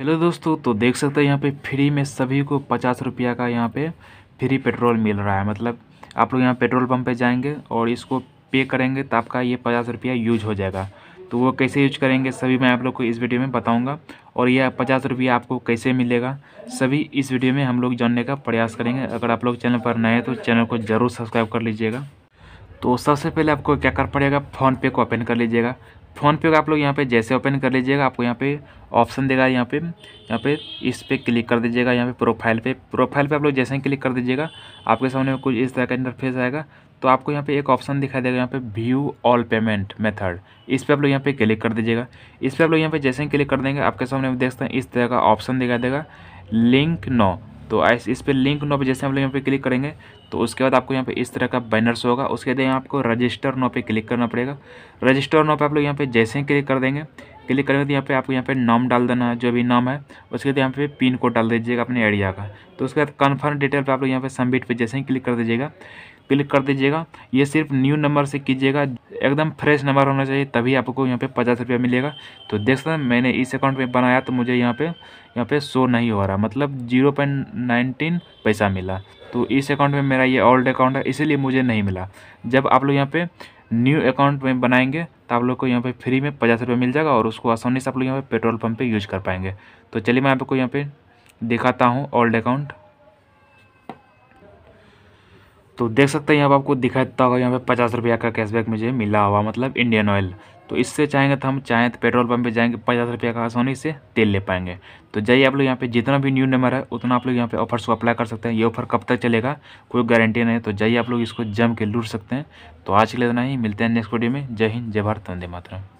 hello दोस्तों तो देख सकते हैं यहाँ पे फ्री में सभी को पचास रुपया का यहाँ पे फ्री पेट्रोल मिल रहा है मतलब आप लोग यहाँ पेट्रोल पंप पे जाएंगे और इसको पे करेंगे तो आपका ये पचास रुपया यूज हो जाएगा तो वो कैसे यूज करेंगे सभी मैं आप लोग को इस वीडियो में बताऊंगा और यह पचास रुपया आपको कैसे मिलेगा सभी इस वीडियो में हम लोग जानने का प्रयास करेंगे अगर आप लोग चैनल पर नए हैं तो चैनल को ज़रूर सब्सक्राइब कर लीजिएगा तो सबसे पहले आपको क्या कर पड़ेगा फ़ोनपे को ओपन कर लीजिएगा फ़ोनपे का आप लोग यहाँ पे जैसे ओपन कर लीजिएगा आपको यहाँ पे ऑप्शन देगा यहाँ पे यहाँ पे इस पर क्लिक कर दीजिएगा यहाँ पे प्रोफाइल पे प्रोफाइल पे आप लोग जैसे ही क्लिक कर दीजिएगा आपके सामने कुछ इस तरह का इंटरफेस आएगा तो आपको यहाँ पे एक ऑप्शन दिखाई देगा यहाँ पे व्यू ऑल पेमेंट मेथड इस पर आप लोग यहाँ पे क्लिक कर दीजिएगा इस पर आप लोग यहाँ पे जैसे ही क्लिक कर देंगे आपके सामने देख सकते हैं इस तरह का ऑप्शन दिखाई देगा लिंक नो तो ऐसे इस पर लिंक नो पे जैसे हम लोग यहाँ पे क्लिक करेंगे तो उसके बाद आपको यहाँ पे इस तरह का बैनर्स होगा उसके बाद यहाँ आपको रजिस्टर नो पे क्लिक करना पड़ेगा रजिस्टर नो पे आप लोग यहाँ पे जैसे ही क्लिक कर देंगे क्लिक करेंगे तो यहाँ पे आपको यहाँ पे नाम डाल देना है जो भी नाम है उसके बाद यहाँ पे पिन कोड डाल दीजिएगा अपने एरिया का तो उसके बाद कन्फर्म डिटेल पर आप लोग यहाँ पे सबमिट पर जैसे ही क्लिक कर दीजिएगा क्लिक कर दीजिएगा ये सिर्फ न्यू नंबर से कीजिएगा एकदम फ्रेश नंबर होना चाहिए तभी आपको यहाँ पे पचास रुपया मिलेगा तो देख सकते हैं मैंने इस अकाउंट में बनाया तो मुझे यहाँ पे यहाँ पे शो नहीं हो रहा मतलब जीरो पॉइंट नाइनटीन पैसा मिला तो इस अकाउंट में मेरा ये ओल्ड अकाउंट है इसीलिए मुझे नहीं मिला जब आप लोग यहाँ पर न्यू अकाउंट में बनाएंगे तो आप लोग को यहाँ पर फ्री में पचास रुपया मिल जाएगा और उसको आसानी से आप लोग यहाँ पर पेट्रोल पम्प पर यूज कर पाएंगे तो चलिए मैं आपको यहाँ पर दिखाता हूँ ओल्ड अकाउंट तो देख सकते हैं यहाँ पर आपको दिखाई देता होगा यहाँ पे पचास रुपया का कैशबैक मुझे मिला हुआ मतलब इंडियन ऑयल तो इससे चाहेंगे तो हम चाहें तो पेट्रोल पंप पे जाएंगे पचास रुपया का आसानी से तेल ले पाएंगे तो जाइए आप लोग यहाँ पे जितना भी न्यू नंबर है उतना आप लोग यहाँ पे ऑफर्स को अप्लाई कर सकते हैं ये ऑफर कब तक चलेगा कोई गारंटी नहीं तो जाइए आप लोग इसको जम के लूट सकते हैं तो आज के लिए इतना ही मिलते हैं नेक्स्ट वीडियो में जय हिंद जय भारत वंदे मातरम